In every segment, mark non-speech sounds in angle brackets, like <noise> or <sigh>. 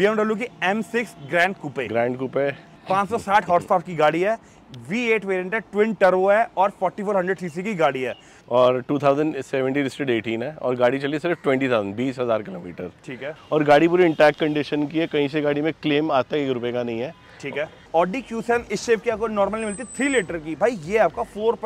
BMW की M six grand coupe grand coupe 560 horse power की गाड़ी है V8 वेरिएंट है ट्विन टर्बो है और 4400 सीसी की गाड़ी है और 2070 रिस्टेड 18 है और गाड़ी चली सिर्फ 20,000 थाउजेंड बीस हज़ार किलोमीटर ठीक है और गाड़ी पूरी इंटैक्ट कंडीशन की है कहीं से गाड़ी में क्लेम आता है एक रुपये का नहीं है ठीक है ऑडी क्यूसन इस शेप की आपको नॉर्मली मिलती है थ्री लीटर की भाई ये आपका four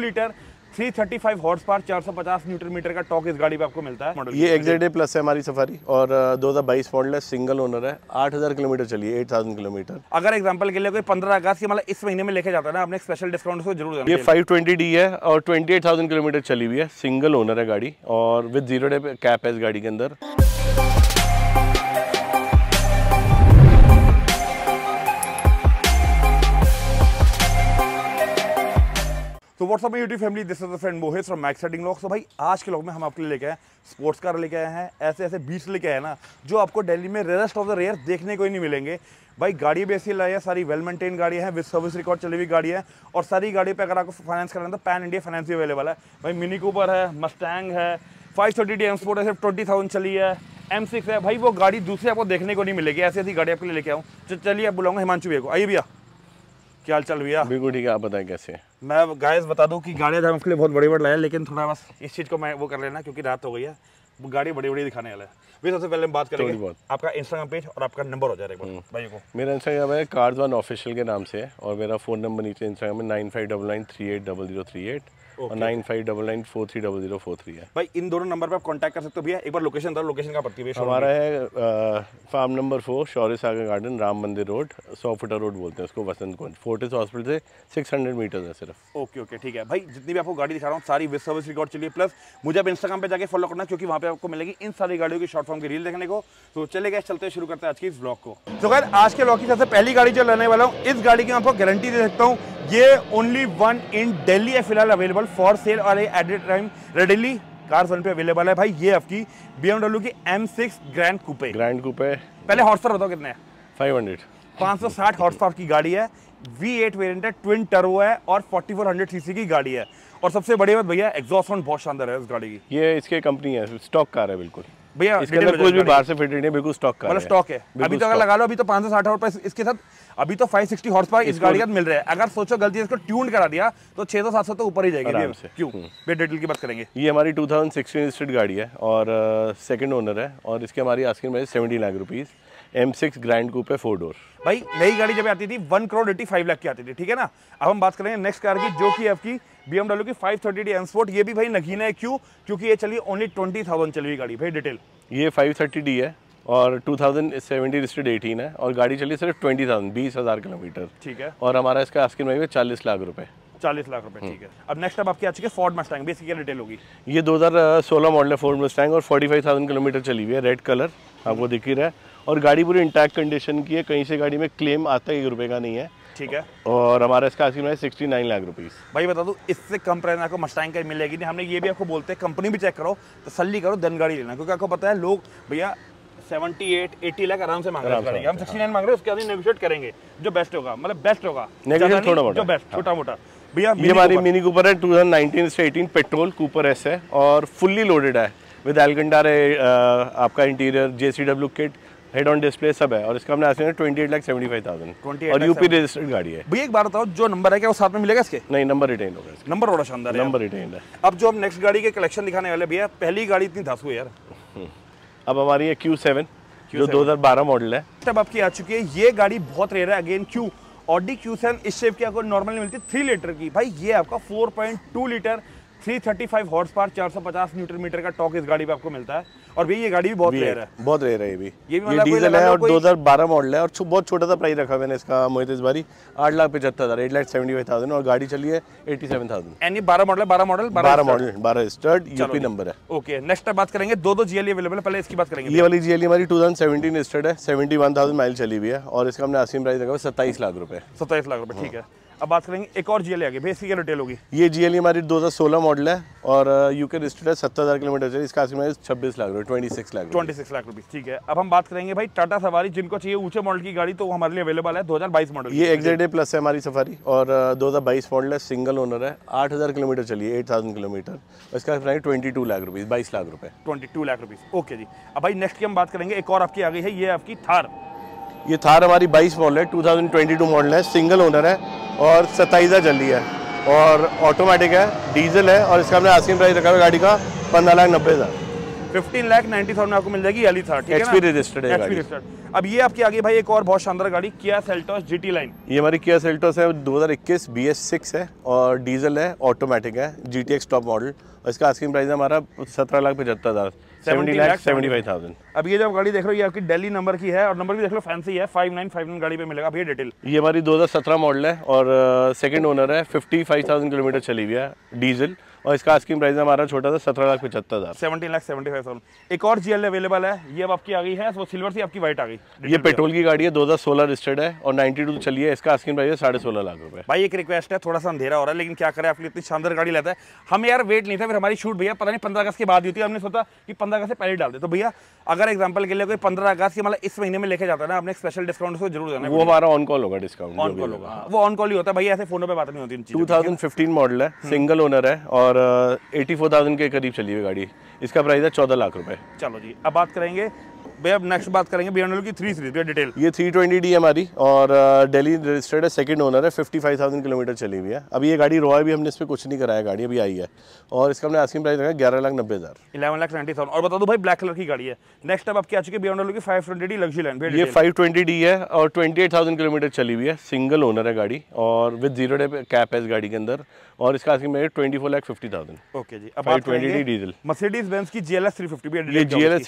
litre three thirty five horse power सौ पचास न्यूटन मीटर का टॉक इस गाड़ी पे आपको मिलता है ये एक्जेडे प्लस है हमारी सफारी और दो बाईस मॉडल है सिंगल ओनर है आठ हजार किलोमीटर चलिए एट थाउजेंड किलोमीटर अगर एग्जाम्पल के लिए कोई पंद्रह अगस्त मतलब इस महीने में लेके जाता है ना आपने स्पेशल डिस्काउंट उसको जरूर ये डी है और ट्वेंटी एट थाउजेंड किलोमीटर चली हुई है सिंगल ओनर है गाड़ी और विद जीरो डे कैप है इस गाड़ी के अंदर तो व्हाट्सअप में YouTube family this is the friend Mohit from max setting log so भाई आज के लोग में हम आपके लिए लेके आए स्पोर्ट्स कार लेके आए हैं ऐसे ऐसे बीच लेके आए ना जो आपको दिल्ली में रेस्ट ऑफ द रेयर देखने को ही नहीं मिलेंगे भाई गाड़ी भी ऐसी लाई है सारी वेल मेंटेन गाड़ी है विद सर्विस रिकॉर्ड चली हुई गाड़ी है और सारी गाड़ी पर अगर आपको फाइनेंस कराना तो पैन इंडिया फाइनेंस भी अवेलेबल है भाई मिनी कूपर है मस्टैंग है five thirty D M sport है सिर्फ ट्वेंटी थाउजेंड चली है एम सिक्स है भाई वो गाड़ी दूसरी आपको देखने को नहीं मिलेगी ऐसी ऐसी गाड़ी आपके लिए लेके आऊँ चलिए आप बुलाऊंगा हिमांशु भैया को आइए भैया क्या चल भैया बिल्कुल ठीक है आप बताएं कैसे मैं गाइस बता दूं कि गाड़ियाँ धर्म के लिए बहुत बड़ी बड़ी लाए लेकिन थोड़ा बस इस चीज़ को मैं वो कर लेना क्योंकि रात हो गई है गाड़ी बड़ी बड़ी दिखाने वाला है भैया सबसे पहले हम बात करेंगे आपका इंस्टाग्राम पेज और आपका नंबर हो है हम्म। भाई को मेरा इंस्टाग्राम है कार्डवान ऑफिशियल के नाम से और मेरा फ़ोन नंबर नीचे इंस्टाग्राम में nine five double nine three eight double zero three eight और nine five double nine four three double zero four three है भाई इन दोनों नंबर पर आप कॉन्टैक्ट कर सकते हो भैया एक बार लोकेशन दो लोकेशन का पड़ती है हमारा है farm number four Shaurya Sagar garden Ram Mandir road सौ फुटा रोड बोलते हैं उसको वसंत कुंज फोर्टिस हॉस्पिटल से सिक्स हंड्रेड मीटर है सिर्फ ओके ओके ठीक है भाई जितनी भी आपको गाड़ी दिखा रहा हूँ सारी विद सर्विस रिकॉर्ड चलिए प्लस मुझे आप इंस्टाग्राम पर जाकर फॉलो करना क्योंकि वहाँ पे आपको मिलेगी इन सारी गाड़ियों की शॉर्ट फॉर्म की रील देखने को तो चले गए चलते शुरू करते हैं आज की इस ब्लॉग को तो खैर आज के ब्लॉग की सबसे पहली गाड़ी जो लेने वाला हूँ इस गाड़ी की मैं आपको गारंटी दे सकता हूँ ये ओनली वन इन दिल्ली है फिलहाल अवेलेबल फॉर सेल और at a time readily cars one पे अवेलेबल है भाई ये आपकी बी एमडब्ल्यू की M six grand coupe grand coupe पहले हॉर्सर बताओ कितने फाइव हंड्रेड पाँच सौ साठ हॉर्स पावर की गाड़ी है V8 एट वेरियंट है ट्विन टर्बो है और 4400 फोर की गाड़ी है और सबसे बड़ी बात भैया एग्जॉस्ट बहुत शानदार है इस गाड़ी की ये इसके कंपनी है स्टॉक कार है बिल्कुल भैया इसके अंदर कुछ भी बाहर से फिटेड नहीं बिल्कुल स्टॉक का मतलब स्टॉक है अभी तो अगर लगा लो अभी तो पाँच सौ साठ रुपए इसके साथ अभी तो 560 सिक्सटी हॉर्स पावर इस गाड़ी का मिल रहा है अगर सोचो गलती इसको ट्यून करा दिया तो 600 सौ तो ऊपर ही जाएगी क्यों हम्म। बे डिटेल की बात करेंगे ये हमारी 2016 थाउजेंड गाड़ी है और सेकंड ओनर है और इसके हमारी asking price seventy lakh rupees M six grand coupe four door भाई नई गाड़ी जब आती थी one crore eighty five lakh की आती थी ठीक है ना अब हम बात करेंगे नेक्स्ट कार की जो कि आपकी बी एमडब्ल्यू की फाइव थर्टी डी एनस्पोर्ट ये भी भाई नगीना है क्यों क्योंकि ये चली ओनली ट्वेंटी थाउजेंड चली हुई गाड़ी भाई डिटेल ये फाइव थर्टी डी है और टू थाउजेंड सेवेंटी रिस्टेड एटीन है और गाड़ी चली सिर्फ ट्वेंटी थाउजेंड बीस हजार किलोमीटर ठीक है और हमारा इसका आस्किन भाई चालीस लाख रुपए चालीस लाख रुपए हम्म। ठीक है अब नेक्स्ट अब आपकी आ चुकी है फोर्ड मस्टैंग भी इसकी क्या डिटेल होगी ये 2016 मॉडल है फोर्ड मस्टैंग और 45,000 किलोमीटर चली हुई है रेड कलर आपको दिख ही रहा है और गाड़ी पूरी इंटैक्ट कंडीशन की है कहीं से गाड़ी में क्लेम आता एक रुपये का नहीं है ठीक है और हमारा इसका asking price sixty nine lakh rupees भाई बता दो इससे कम प्राइस आपको मस्टाइन का मिलेगी नहीं हमने ये भी आपको बोलते हैं कंपनी भी चेक करो तसली करो देन गाड़ी लेना क्योंकि आपको पता है लोग भैया सेवेंटी एट एटी लाख आराम से मांग रहे हैं हम नाइन मांग रहे हैं उसके बाद नेगोशिएट करेंगे जो बेस्ट होगा मतलब बेस्ट होगा थोड़ा जो बेस्ट हाँ। छोटा मोटा भैया ये हमारी मिनी कूपर है 2019 से एटीन पेट्रोल कूपर एस है और फुल्ली लोडेड है विद एलगंडार है आपका interior JCW kit head on display सब है और इसका हमने estimate twenty eight lakh seventy five thousand twenty और यूपी रजिस्टर्ड गाड़ी है भैया एक बार बताओ जो नंबर है क्या वो साथ में मिलेगा इसके नहीं नंबर रिटेन होगा नंबर बड़ा शानदार है नंबर रिटेन है अब जो हम नेक्स्ट गाड़ी के कलेक्शन दिखाने वाले भैया पहली गाड़ी इतनी धासु है यार <laughs> अब हमारी है क्यू सेवन जो दो हज़ार बारह मॉडल है तब आपकी आ चुकी है ये गाड़ी बहुत रेयर है again Q Audi Q seven इस शेप की आपको नॉर्मली मिलती है थ्री लीटर की भाई ये आपका four point two litre three thirty five horse power चार सौ पचास न्यूटन मीटर का टॉक इस गाड़ी पे आपको मिलता है और भी ये गाड़ी भी बहुत रेयर है बहुत रेयर है ये भी ये, भी ये डीजल मतलब है और 2012 मॉडल है और बहुत छोटा सा प्राइस रखा मैंने इसका मोहित इस बारी आठ लाख पचहत्तर हज़ार eight lakh seventy five thousand और गाड़ी चली है एट्टी सेवन थाउजेंड यानी बारह मॉडल बारह मॉडल बारह मॉडल बारह स्टर्ट यूपी नंबर है ओके नेक्स्ट बात करेंगे दो दो जीएल अवेलेबल पहले इसकी बात करेंगे ये वाली जीएल e हमारी टू थाउजेंड सेवेंटीन स्टर्ट है सेवेंटी वन थाउजेंड माइल चली हुई है और इसका हमने आसिम प्राइस रखा है सत्ताईस लाख रुपए सत्ताईस लाख रुपए ठीक है अब बात करेंगे एक और जीएल आगे बेसिक रिटेल होगी ये जीएल हमारी 2016 मॉडल है और यूके uh, रजिस्टर्ड है सत्तर हज़ार किलोमीटर चाहिए इसका माइलेज छब्बीस लाख रुपये twenty six lakh twenty six lakh rupees ठीक है अब हम बात करेंगे भाई टाटा सवारी जिनको चाहिए ऊंचे मॉडल की गाड़ी तो वो हमारे लिए अवेलेबल है दो हज़ार बाईस मॉडल ये एक्जेडे प्लस है हमारी सफारी और uh, दो हज़ार बाईस मॉडल है सिंगल ओनर है आठ हज़ार किलोमीटर चलिए एट थाउजेंड किलोमीटर इसका ट्वेंटी टू लाख रुपीज़ बाईस लाख रुपये twenty two lakh rupees okay जी अब भाई नेक्स्ट की हम बात करेंगे एक और आपकी आ गई है ये आपकी थार ये थार हमारी 22 मॉडल है 2022 मॉडल है सिंगल ओनर है और सत्ताईसा चल रही है और ऑटोमेटिक है डीजल है और इसका हमने आस्किंग प्राइस रखा है गाड़ी का पंद्रह लाख नब्बे हज़ार फिफ्टीन लाख नाइन्टी थाउजेंड आपको मिल जाएगी एली थर्ड एचपी रजिस्टर्ड है रजिस्टर्ड अब ये आपके आगे भाई एक और बहुत शानदार गाड़ी Kia Seltos G T line ये हमारी किया सेल्टोस है 2021 बीएस6 है और डीजल है ऑटोमेटिक है G T X top model इसका आस्किंग प्राइस है हमारा सत्रह लाख पचहत्तर हज़ार सेवेंटी सेवेंटी फाइव थाउजेंड अब ये जो गाड़ी देख रहे हो ये आपकी डेली नंबर की है और नंबर भी देख लो फैंसी है फाइव नाइन फाइव नाइन गाड़ी पे मिलेगा अब ये डिटेल ये हमारी दो हज़ार सत्रह मॉडल है और सेकंड uh, ओनर है फिफ्टी फाइव थाउजेंड किलोमीटर चली हुई है डीजल और इसका स्कीम प्राइस हमारा छोटा सा सत्रह लाख पचहत्तर हज़ार seventy lakh seventy five thousand एक और जी अवेलेबल है ये अब आपकी आ गई है वो तो सिल्वर से आपकी व्हाइट आ गई ये पेट्रोल की गाड़ी है दो हज़ार सोलह रजिस्टर्ड है और नाइनटी टू चलिए इसका आस्किंग प्राइस है साढ़े सोलह लाख रुपए भाई एक रिक्वेस्ट है थोड़ा सा अंधेरा हो रहा है लेकिन क्या करें आपकी इतनी शानदार गाड़ी लेता है हम यार वेट नहीं था फिर हमारी छूट भैया पता नहीं पंद्रह अगस्त के बाद ही होती है हमने सोचा कि पंद्रह अगस्त से पहले डाल दे तो भैया अगर एग्जाम्पल के लिए कोई पंद्रह अगस्त की मतलब इस महीने में लेके जाता है ना आपने स्पेशल डिस्काउंट उसको जरूर देना वो हमारा ऑन कॉल होगा डिस्काउंट ऑन कॉल होगा वो ऑन कॉल ही होता है भैया ऐसे फोनों पर बात नहीं होती टू मॉडल है सिंगल ओनर है और और एटी फोर थाउजेंड के करीब चली हुई गाड़ी इसका प्राइस है चौदह लाख रुपए चलो जी अब बात करेंगे भैया अब नेक्स्ट बात करेंगे बी की थ्री सीरीज डिटेल ये थ्री ट्वेंटी डी हमारी और दिल्ली रजिस्टर्ड है सेकंड ओनर है फिफ्टी फाइव थाउजेंड किलोमीटर चली हुई है अभी ये गाड़ी रोया भी हमने इस पर कुछ नहीं कराया गाड़ी अभी आई है और इसका हमने आस्किंग प्राइस रखा ग्यारह लाख नब्बे हज़ार इलेवन लाख ट्वेंटी और बता दो भाई ब्लैक कलर की गाड़ी है नेक्स्ट अब आपके आ चुके है बी की five twenty D luxury line ये फाइव ट्वेंटी डी है और ट्वेंटी एट थाउजेंड किलोमीटर चली हुई है सिंगल ओनर है गाड़ी और विद जीरो डे कैप है इस गाड़ी के अंदर और इसका asking price twenty four lakh fifty thousand okay जी अब ट्वेंटी डी डीजल मर्सिडीज की G L S three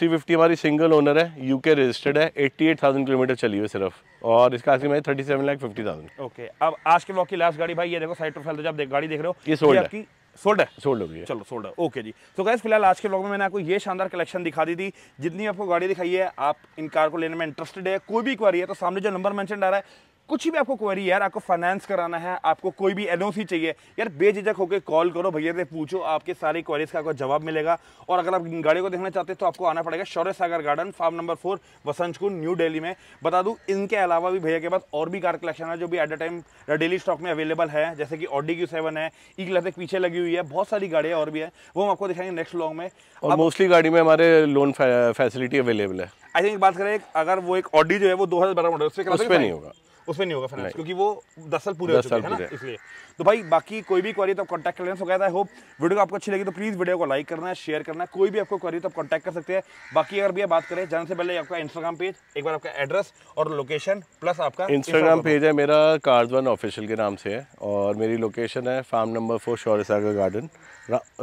fifty हमारी सिंगल ओनर है यूके रजिस्टर्ड है एट्टी एट थाउजेंड किलोमीटर चली हुई सिर्फ और इसका asking thirty seven lakh fifty thousand okay अब आज के ब्लॉक की लास्ट गाड़ी भाई ये देखो साइड प्रोफाइल तो जब देख गाड़ी देख रहे हो ये सोल्ड की सोल्ड है सोल्ड हो गई चलो सोल्ड है ओके जी तो गैस फिलहाल आज के ब्लॉग में मैंने आपको ये शानदार कलेक्शन दिखा दी थी जितनी आपको गाड़ी दिखाई है आप इन कार को लेने में इंटरेस्टेड है कोई भी क्वारी है तो सामने जो नंबर मेंशन आ रहा है कुछ भी आपको क्वेरी यार आपको फाइनेंस कराना है आपको कोई भी एन चाहिए यार बेझिझक होकर कॉल करो भैया से पूछो आपके सारी क्वेरीज का आपको जवाब मिलेगा और अगर आप गाड़ी को देखना चाहते हैं तो आपको आना पड़ेगा Shaurya Sagar garden farm number four Vasant Kunj New Delhi में बता दूँ इनके अलावा भी भैया के पास और भी कार कलेक्शन है जो भी at a time daily stock में अवेलेबल है जैसे कि ऑडी क्यू सेवन है ई क्लासिक पीछे लगी हुई है बहुत सारी गाड़ियाँ और भी है वो हम आपको दिखाएंगे नेक्स्ट लॉन्ग में और मोस्टली गाड़ी में हमारे लोन फैसिलिटी अवेलेबल है आई थिंक बात करें अगर वो एक ऑडी जो है वो दो हज़ार बारह मॉडल से नहीं होगा उसमें नहीं होगा फाइनेंस क्योंकि वो दस साल पूरे हो चुके हैं ना इसलिए तो भाई बाकी कोई भी क्वारी तो आप कॉन्टैक्ट कर लेना सकता है होप वीडियो आपको अच्छी लगी तो प्लीज़ वीडियो को लाइक करना है शेयर करना है कोई भी आपको क्वारी तो आप कॉन्टैक्ट कर सकते हैं बाकी अगर भैया बात करें जाने से पहले आपका इंस्टाग्राम पेज एक बार आपका एड्रेस और लोकेशन प्लस आपका इंस्टाग्राम पेज है मेरा कार्ड वन ऑफिशियल के नाम से uh, है और मेरी लोकेशन है farm number four Shaursagar garden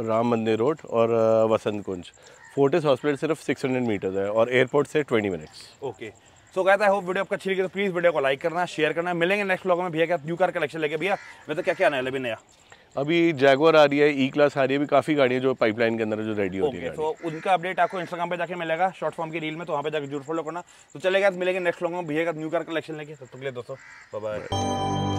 Ram Mandir road और वसंत कुंज फोर्टिस हॉस्पिटल सिर्फ सिक्स हंड्रेड मीटर है और एयरपोर्ट से twenty minutes okay okay. So कहता है होप वीडियो आपका अच्छी लगी तो प्लीज़ वीडियो को लाइक करना शेयर करना मिलेंगे नेक्स्ट ब्लॉग में भैया क्या न्यू कार कलेक्शन लेके भैया मैं तो क्या क्या आने वाला अभी नया अभी जैगवर आ रही है ई क्लास आ रही है अभी काफ़ी गाड़ियाँ जो पाइपलाइन के अंदर जो रेडी होती है तो उनका अपडेट आपको इंस्टाग्राम पर जाकर मिलेगा शॉर्ट फॉर्म की रील में तो वहाँ पे जाकर जरूर फॉलो करना तो चलेगा मिलेंगे नेक्स्ट ब्लॉग में भैया का न्यू कार कलेक्शन लेके तब तक दोस्तों बाय